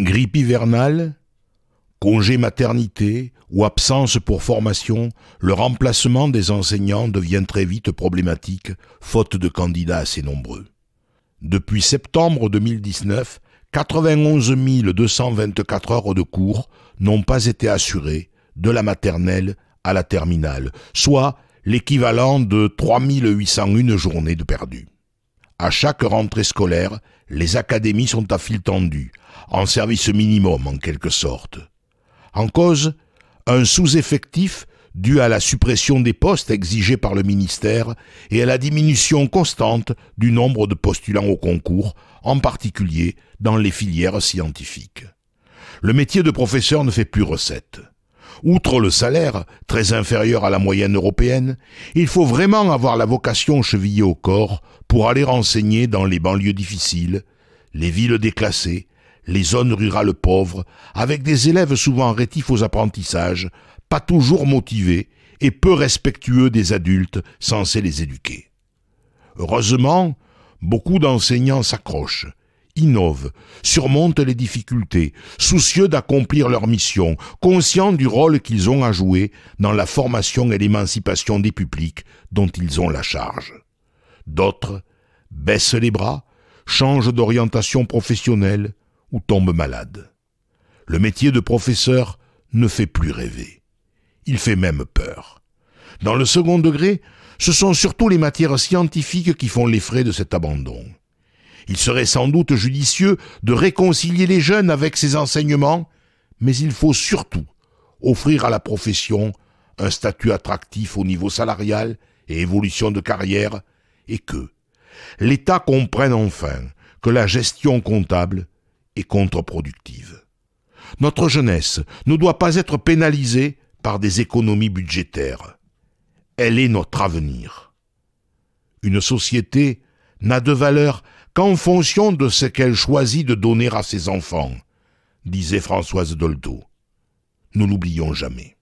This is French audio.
grippe hivernale, congé maternité ou absence pour formation, le remplacement des enseignants devient très vite problématique, faute de candidats assez nombreux. Depuis septembre 2019, 91 224 heures de cours n'ont pas été assurées de la maternelle à la terminale, soit l'équivalent de 3 801 journées de perdu. À chaque rentrée scolaire, les académies sont à fil tendu, en service minimum en quelque sorte. En cause, un sous-effectif dû à la suppression des postes exigés par le ministère et à la diminution constante du nombre de postulants au concours, en particulier dans les filières scientifiques. Le métier de professeur ne fait plus recette. Outre le salaire, très inférieur à la moyenne européenne, il faut vraiment avoir la vocation chevillée au corps pour aller enseigner dans les banlieues difficiles, les villes déclassées, les zones rurales pauvres, avec des élèves souvent rétifs aux apprentissages, pas toujours motivés et peu respectueux des adultes censés les éduquer. Heureusement, beaucoup d'enseignants s'accrochent, innovent, surmontent les difficultés, soucieux d'accomplir leur mission, conscients du rôle qu'ils ont à jouer dans la formation et l'émancipation des publics dont ils ont la charge. D'autres baissent les bras, changent d'orientation professionnelle, ou tombe malade. Le métier de professeur ne fait plus rêver. Il fait même peur. Dans le second degré, ce sont surtout les matières scientifiques qui font les frais de cet abandon. Il serait sans doute judicieux de réconcilier les jeunes avec ces enseignements, mais il faut surtout offrir à la profession un statut attractif au niveau salarial et évolution de carrière, et que l'État comprenne enfin que la gestion comptable Contreproductive. contre-productive. Notre jeunesse ne doit pas être pénalisée par des économies budgétaires. Elle est notre avenir. Une société n'a de valeur qu'en fonction de ce qu'elle choisit de donner à ses enfants, disait Françoise Dolto. Nous l'oublions jamais.